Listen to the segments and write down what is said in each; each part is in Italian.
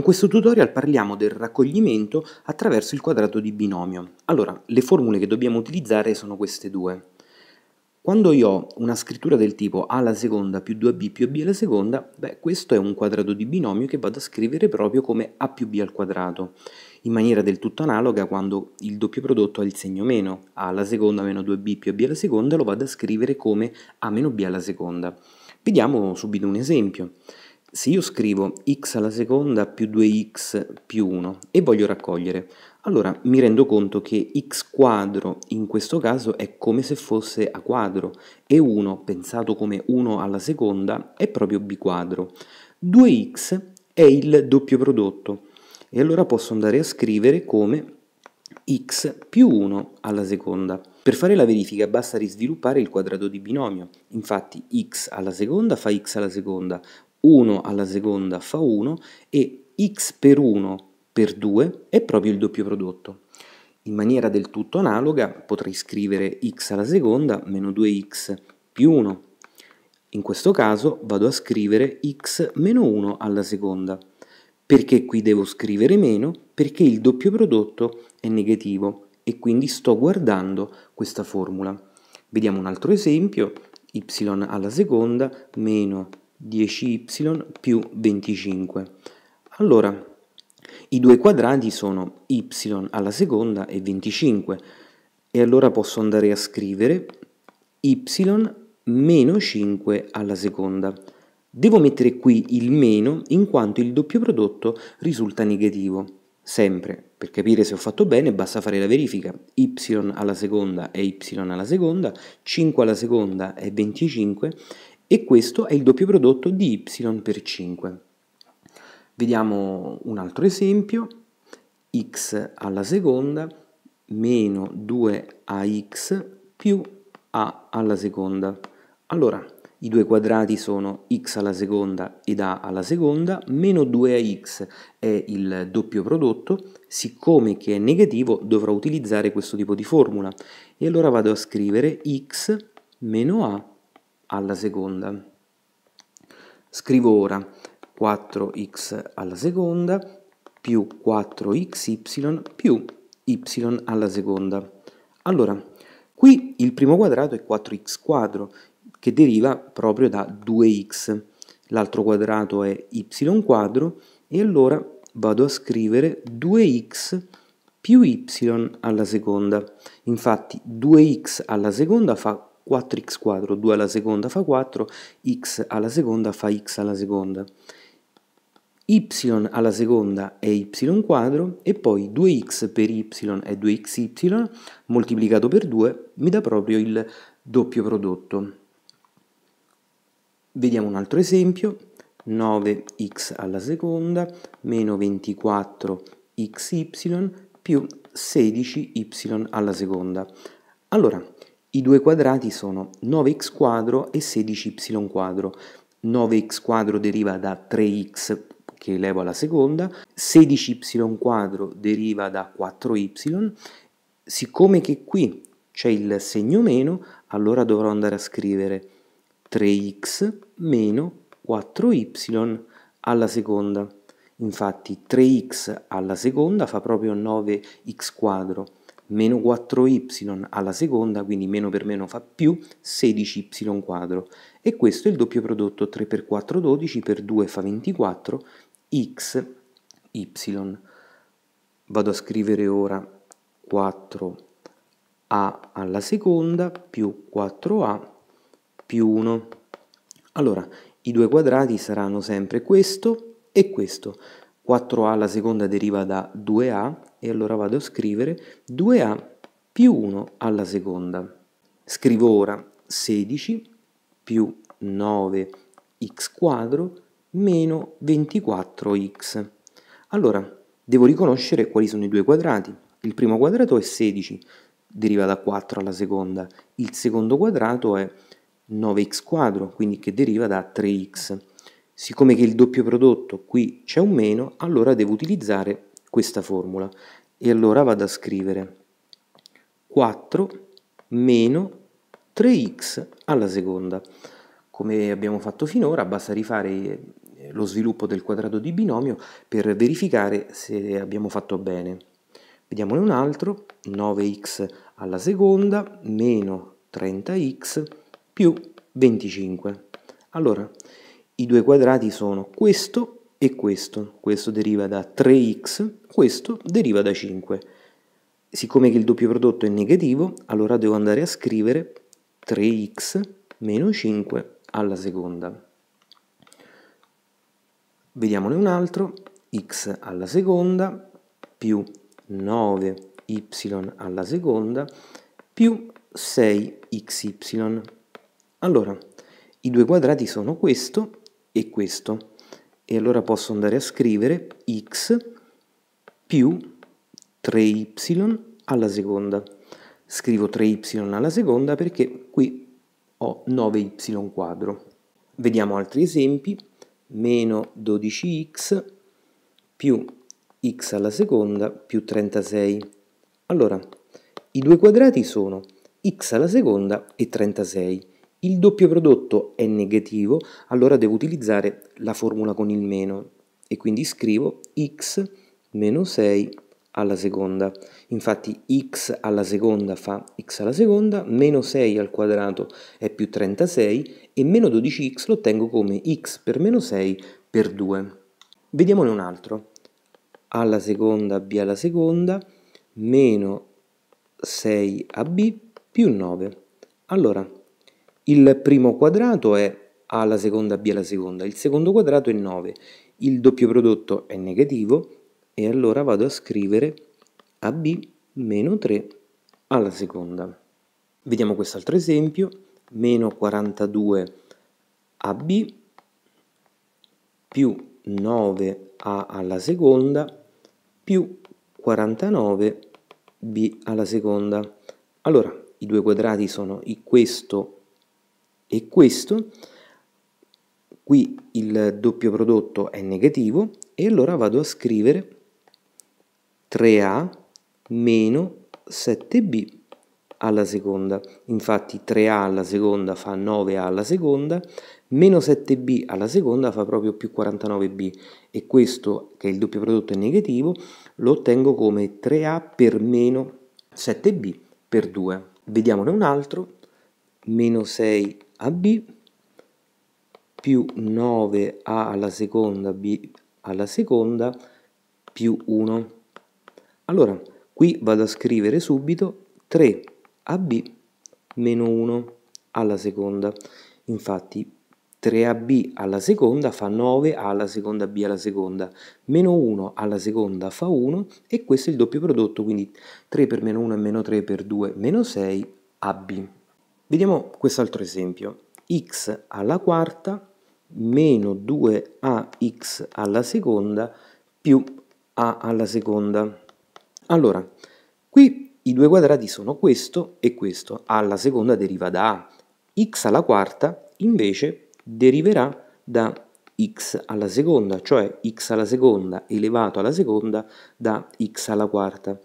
Con questo tutorial parliamo del raccoglimento attraverso il quadrato di binomio. Allora, le formule che dobbiamo utilizzare sono queste due. Quando io ho una scrittura del tipo a alla seconda più 2b più b alla seconda, beh, questo è un quadrato di binomio che vado a scrivere proprio come a più b al quadrato, in maniera del tutto analoga quando il doppio prodotto ha il segno meno, a alla seconda meno 2b più b alla seconda lo vado a scrivere come a meno b alla seconda. Vediamo subito un esempio se io scrivo x alla seconda più 2x più 1 e voglio raccogliere, allora mi rendo conto che x quadro in questo caso è come se fosse a quadro e 1 pensato come 1 alla seconda è proprio b quadro. 2x è il doppio prodotto e allora posso andare a scrivere come x più 1 alla seconda. Per fare la verifica basta risviluppare il quadrato di binomio, infatti x alla seconda fa x alla seconda, 1 alla seconda fa 1 e x per 1 per 2 è proprio il doppio prodotto. In maniera del tutto analoga potrei scrivere x alla seconda meno 2x più 1. In questo caso vado a scrivere x meno 1 alla seconda. Perché qui devo scrivere meno? Perché il doppio prodotto è negativo e quindi sto guardando questa formula. Vediamo un altro esempio, y alla seconda meno 10y più 25. Allora, i due quadrati sono y alla seconda e 25 e allora posso andare a scrivere y meno 5 alla seconda. Devo mettere qui il meno in quanto il doppio prodotto risulta negativo. Sempre, per capire se ho fatto bene basta fare la verifica. y alla seconda è y alla seconda, 5 alla seconda è 25 e questo è il doppio prodotto di y per 5. Vediamo un altro esempio, x alla seconda meno 2ax più a alla seconda. Allora, i due quadrati sono x alla seconda ed a alla seconda, meno 2ax è il doppio prodotto, siccome che è negativo dovrò utilizzare questo tipo di formula. E allora vado a scrivere x meno a alla seconda. Scrivo ora 4x alla seconda più 4xy più y alla seconda. Allora, qui il primo quadrato è 4x quadro, che deriva proprio da 2x. L'altro quadrato è y quadro e allora vado a scrivere 2x più y alla seconda. Infatti 2x alla seconda fa 4x quadro, 2 alla seconda fa 4, x alla seconda fa x alla seconda, y alla seconda è y quadro e poi 2x per y è 2xy moltiplicato per 2 mi dà proprio il doppio prodotto. Vediamo un altro esempio, 9x alla seconda meno 24xy più 16y alla seconda. Allora, i due quadrati sono 9x quadro e 16y quadro. 9x quadro deriva da 3x che elevo alla seconda, 16y quadro deriva da 4y, siccome che qui c'è il segno meno, allora dovrò andare a scrivere 3x meno 4y alla seconda. Infatti 3x alla seconda fa proprio 9x quadro meno 4y alla seconda, quindi meno per meno fa più 16y quadro. E questo è il doppio prodotto 3 per 4 12 per 2 fa 24 xy. Vado a scrivere ora 4a alla seconda più 4a più 1. Allora, i due quadrati saranno sempre questo e questo. 4a alla seconda deriva da 2a e allora vado a scrivere 2a più 1 alla seconda. Scrivo ora 16 più 9x quadro meno 24x. Allora, devo riconoscere quali sono i due quadrati. Il primo quadrato è 16, deriva da 4 alla seconda. Il secondo quadrato è 9x quadro, quindi che deriva da 3x. Siccome che il doppio prodotto qui c'è un meno, allora devo utilizzare questa formula. E allora vado a scrivere 4 meno 3x alla seconda. Come abbiamo fatto finora, basta rifare eh, lo sviluppo del quadrato di binomio per verificare se abbiamo fatto bene. Vediamone un altro, 9x alla seconda meno 30x più 25. Allora, i due quadrati sono questo e questo, questo deriva da 3x, questo deriva da 5. Siccome che il doppio prodotto è negativo, allora devo andare a scrivere 3x meno 5 alla seconda. Vediamone un altro, x alla seconda più 9y alla seconda più 6xy. Allora, i due quadrati sono questo e questo. E allora posso andare a scrivere x più 3y alla seconda. Scrivo 3y alla seconda perché qui ho 9y quadro. Vediamo altri esempi. Meno 12x più x alla seconda più 36. Allora, i due quadrati sono x alla seconda e 36 il doppio prodotto è negativo, allora devo utilizzare la formula con il meno e quindi scrivo x meno 6 alla seconda. Infatti x alla seconda fa x alla seconda, meno 6 al quadrato è più 36 e meno 12x lo ottengo come x per meno 6 per 2. Vediamone un altro. a alla seconda b alla seconda meno 6ab più 9. Allora, il primo quadrato è a alla seconda b alla seconda, il secondo quadrato è 9, il doppio prodotto è negativo e allora vado a scrivere ab meno 3 alla seconda. Vediamo quest'altro esempio, meno 42 ab più 9 a alla seconda più 49 b alla seconda. Allora, i due quadrati sono questo e questo, qui il doppio prodotto è negativo e allora vado a scrivere 3a meno 7b alla seconda. Infatti 3a alla seconda fa 9a alla seconda, meno 7b alla seconda fa proprio più 49b e questo, che è il doppio prodotto è negativo, lo ottengo come 3a per meno 7b per 2. Vediamone un altro, meno 6 AB più 9a alla seconda b alla seconda più 1. Allora, qui vado a scrivere subito 3ab meno 1 alla seconda. Infatti 3ab alla seconda fa 9a alla seconda b alla seconda, meno 1 alla seconda fa 1 e questo è il doppio prodotto, quindi 3 per meno 1 è meno 3 per 2, meno 6ab. Vediamo quest'altro esempio. x alla quarta meno 2ax alla seconda più a alla seconda. Allora, qui i due quadrati sono questo e questo. a alla seconda deriva da a. x alla quarta invece deriverà da x alla seconda, cioè x alla seconda elevato alla seconda da x alla quarta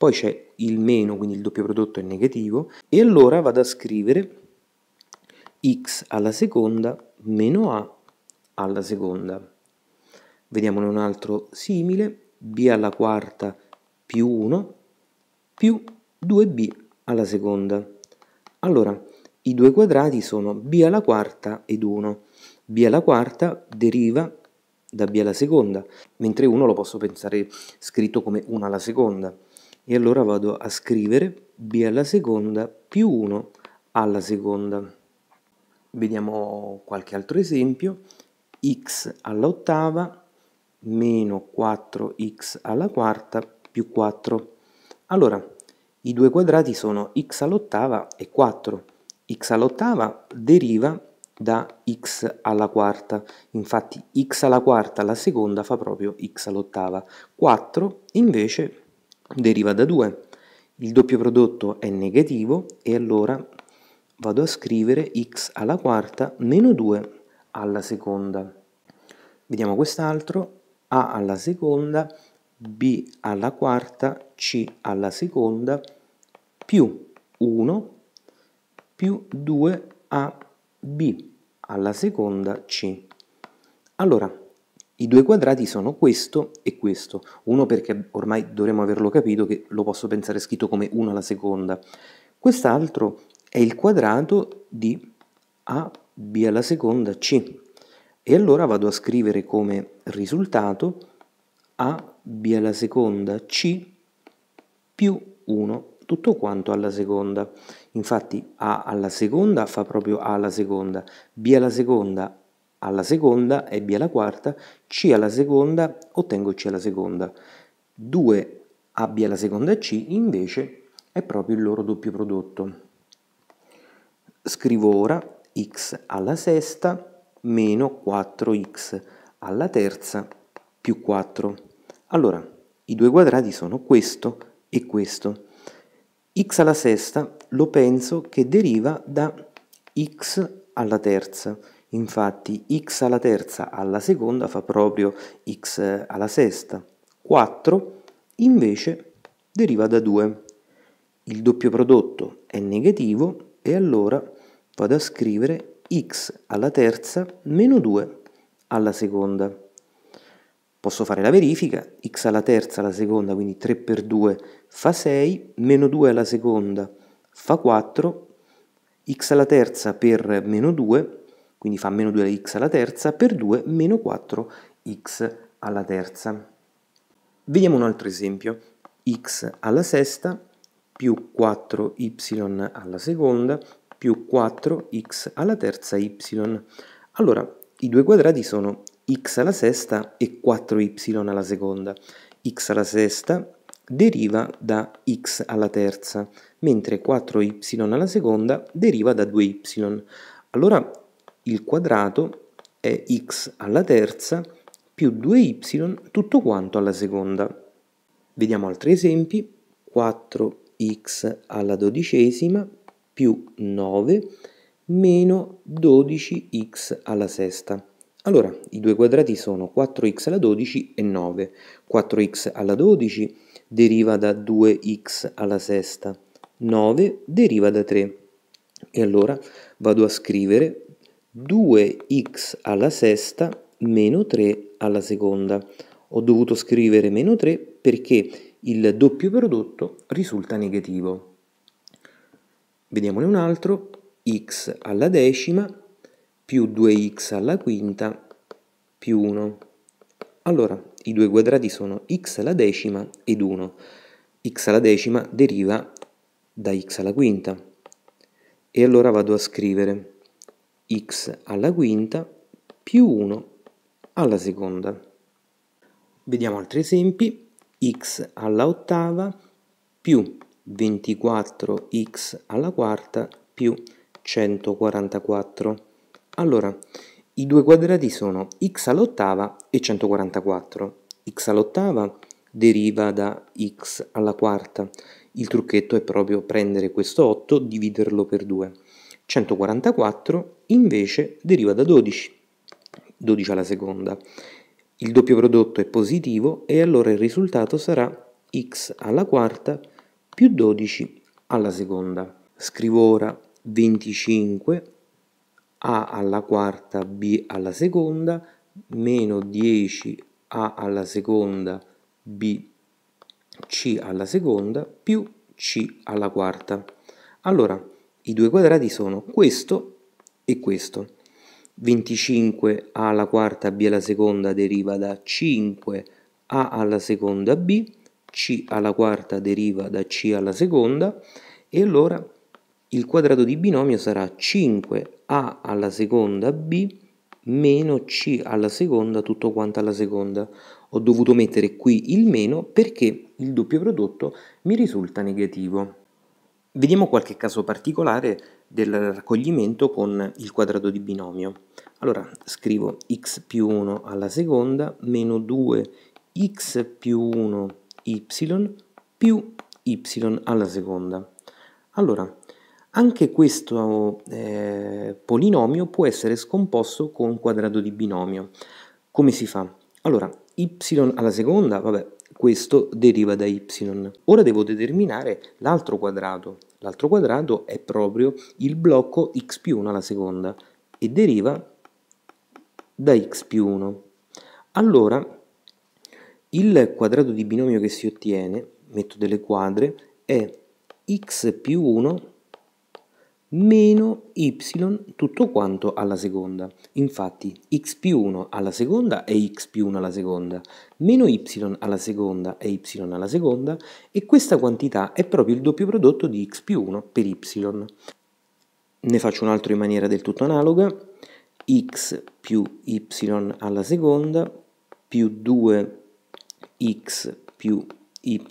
poi c'è il meno, quindi il doppio prodotto è negativo, e allora vado a scrivere x alla seconda meno a alla seconda. Vediamone un altro simile, b alla quarta più 1 più 2b alla seconda. Allora, i due quadrati sono b alla quarta ed 1. b alla quarta deriva da b alla seconda, mentre 1 lo posso pensare scritto come 1 alla seconda e allora vado a scrivere b alla seconda più 1 alla seconda. Vediamo qualche altro esempio, x alla ottava meno 4x alla quarta più 4. Allora, i due quadrati sono x all'ottava e 4. x all'ottava deriva da x alla quarta, infatti x alla quarta alla seconda fa proprio x all'ottava. 4 invece deriva da 2, il doppio prodotto è negativo e allora vado a scrivere x alla quarta meno 2 alla seconda. Vediamo quest'altro, a alla seconda, b alla quarta, c alla seconda, più 1 più 2ab alla seconda c. Allora, i due quadrati sono questo e questo, uno perché ormai dovremmo averlo capito che lo posso pensare scritto come 1 alla seconda. Quest'altro è il quadrato di AB alla seconda C e allora vado a scrivere come risultato AB alla seconda C più 1 tutto quanto alla seconda. Infatti A alla seconda fa proprio A alla seconda, B alla seconda alla seconda è B alla quarta, C alla seconda ottengo C alla seconda. 2 AB alla seconda C invece è proprio il loro doppio prodotto. Scrivo ora x alla sesta meno 4x alla terza più 4. Allora, i due quadrati sono questo e questo. x alla sesta lo penso che deriva da x alla terza Infatti x alla terza alla seconda fa proprio x alla sesta. 4 invece deriva da 2. Il doppio prodotto è negativo e allora vado a scrivere x alla terza meno 2 alla seconda. Posso fare la verifica, x alla terza alla seconda, quindi 3 per 2 fa 6, meno 2 alla seconda fa 4, x alla terza per meno 2 quindi fa meno 2x alla terza, per 2 meno 4x alla terza. Vediamo un altro esempio, x alla sesta più 4y alla seconda più 4x alla terza y. Allora, i due quadrati sono x alla sesta e 4y alla seconda. x alla sesta deriva da x alla terza, mentre 4y alla seconda deriva da 2y. Allora il quadrato è x alla terza più 2y tutto quanto alla seconda. Vediamo altri esempi. 4x alla dodicesima più 9 meno 12x alla sesta. Allora, i due quadrati sono 4x alla 12 e 9. 4x alla 12 deriva da 2x alla sesta, 9 deriva da 3. E allora vado a scrivere 2x alla sesta meno 3 alla seconda. Ho dovuto scrivere meno 3 perché il doppio prodotto risulta negativo. Vediamone un altro, x alla decima più 2x alla quinta più 1. Allora, i due quadrati sono x alla decima ed 1. x alla decima deriva da x alla quinta. E allora vado a scrivere x alla quinta più 1 alla seconda. Vediamo altri esempi, x alla ottava più 24x alla quarta più 144. Allora, i due quadrati sono x all'ottava e 144. x all'ottava deriva da x alla quarta. Il trucchetto è proprio prendere questo 8, dividerlo per 2. 144 invece deriva da 12, 12 alla seconda. Il doppio prodotto è positivo e allora il risultato sarà x alla quarta più 12 alla seconda. Scrivo ora 25 a alla quarta b alla seconda meno 10 a alla seconda b c alla seconda più c alla quarta. Allora, i due quadrati sono questo e questo. 25 a alla quarta b alla seconda deriva da 5 a alla seconda b, c alla quarta deriva da c alla seconda e allora il quadrato di binomio sarà 5a alla seconda b meno c alla seconda tutto quanto alla seconda. Ho dovuto mettere qui il meno perché il doppio prodotto mi risulta negativo. Vediamo qualche caso particolare del raccoglimento con il quadrato di binomio. Allora scrivo x più 1 alla seconda meno 2x più 1y più y alla seconda. Allora, anche questo eh, polinomio può essere scomposto con un quadrato di binomio. Come si fa? Allora, y alla seconda, vabbè, questo deriva da y. Ora devo determinare l'altro quadrato. L'altro quadrato è proprio il blocco x più 1 alla seconda e deriva da x più 1. Allora, il quadrato di binomio che si ottiene, metto delle quadre, è x più 1 meno y tutto quanto alla seconda. Infatti x più 1 alla seconda è x più 1 alla seconda, meno y alla seconda è y alla seconda e questa quantità è proprio il doppio prodotto di x più 1 per y. Ne faccio un altro in maniera del tutto analoga, x più y alla seconda più 2x più y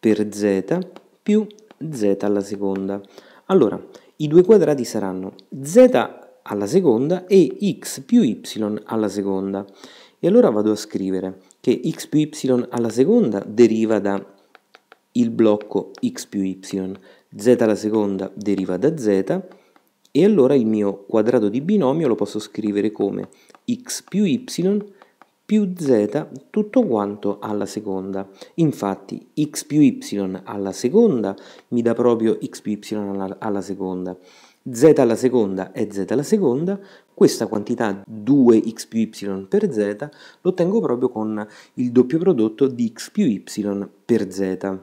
per z più z alla seconda. Allora, i due quadrati saranno z alla seconda e x più y alla seconda. E allora vado a scrivere che x più y alla seconda deriva da il blocco x più y, z alla seconda deriva da z e allora il mio quadrato di binomio lo posso scrivere come x più y più z tutto quanto alla seconda. Infatti x più y alla seconda mi dà proprio x più y alla, alla seconda z alla seconda è z alla seconda, questa quantità 2x più y per z l'ottengo proprio con il doppio prodotto di x più y per z.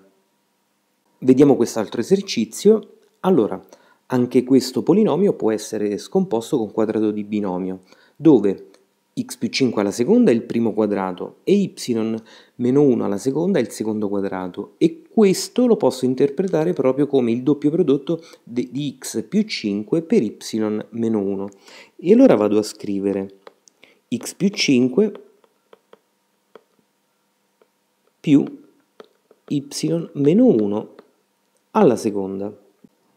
Vediamo quest'altro esercizio. Allora, anche questo polinomio può essere scomposto con quadrato di binomio, dove x più 5 alla seconda è il primo quadrato e y meno 1 alla seconda è il secondo quadrato e questo lo posso interpretare proprio come il doppio prodotto di x più 5 per y meno 1 e allora vado a scrivere x più 5 più y meno 1 alla seconda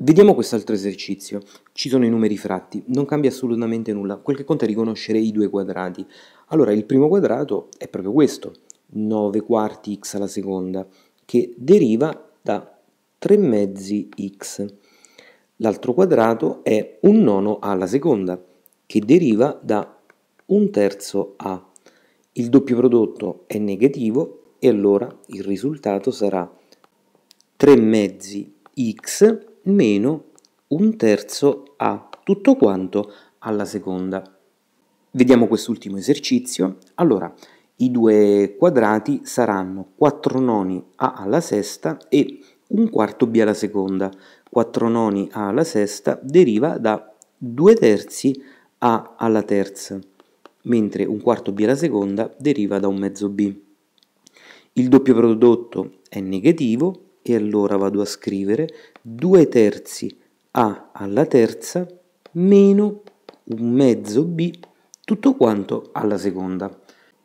Vediamo quest'altro esercizio. Ci sono i numeri fratti, non cambia assolutamente nulla, quel che conta è riconoscere i due quadrati. Allora, il primo quadrato è proprio questo, 9 quarti x alla seconda, che deriva da 3 mezzi x. L'altro quadrato è un nono a alla seconda, che deriva da un terzo a. Il doppio prodotto è negativo e allora il risultato sarà 3 mezzi x meno un terzo a tutto quanto alla seconda. Vediamo quest'ultimo esercizio. Allora, i due quadrati saranno 4 noni a alla sesta e un quarto b alla seconda. 4 noni a alla sesta deriva da 2 terzi a alla terza, mentre un quarto b alla seconda deriva da un mezzo b. Il doppio prodotto è negativo e allora vado a scrivere 2 terzi a alla terza meno un mezzo b tutto quanto alla seconda.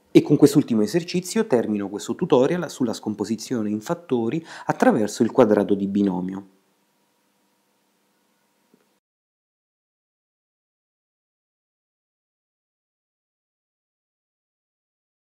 E con quest'ultimo esercizio termino questo tutorial sulla scomposizione in fattori attraverso il quadrato di binomio.